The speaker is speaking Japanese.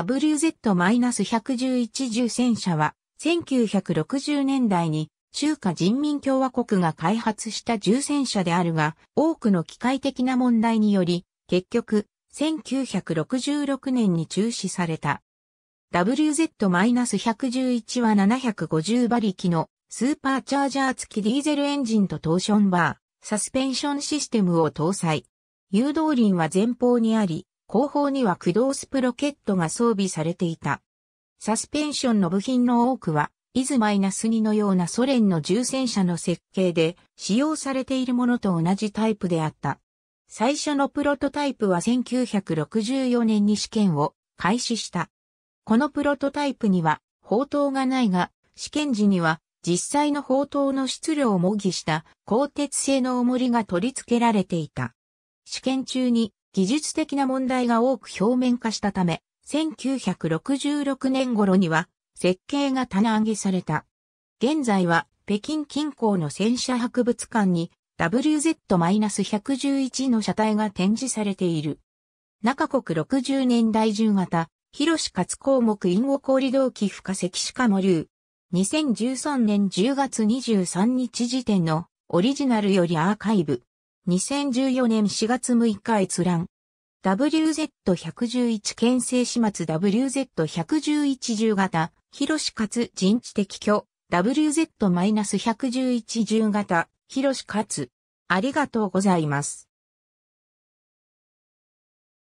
WZ-111 戦車は、1960年代に中華人民共和国が開発した重戦車であるが、多くの機械的な問題により、結局、1966年に中止された。WZ-111 は750馬力のスーパーチャージャー付きディーゼルエンジンとトーションバー、サスペンションシステムを搭載。誘導輪は前方にあり、後方には駆動スプロケットが装備されていた。サスペンションの部品の多くは、イズマイナス2のようなソ連の重戦車の設計で使用されているものと同じタイプであった。最初のプロトタイプは1964年に試験を開始した。このプロトタイプには砲塔がないが、試験時には実際の砲塔の質量を模擬した鋼鉄製の重りが取り付けられていた。試験中に技術的な問題が多く表面化したため、1966年頃には設計が棚上げされた。現在は北京近郊の戦車博物館に WZ-111 の車体が展示されている。中国60年代中型、広志勝項目因後氷動機付加石しかも流。2013年10月23日時点のオリジナルよりアーカイブ。2014年4月6日閲覧。WZ111 県政始末 WZ111 重型、広し勝人知的居、WZ-111 重型、広し勝。ありがとうございます。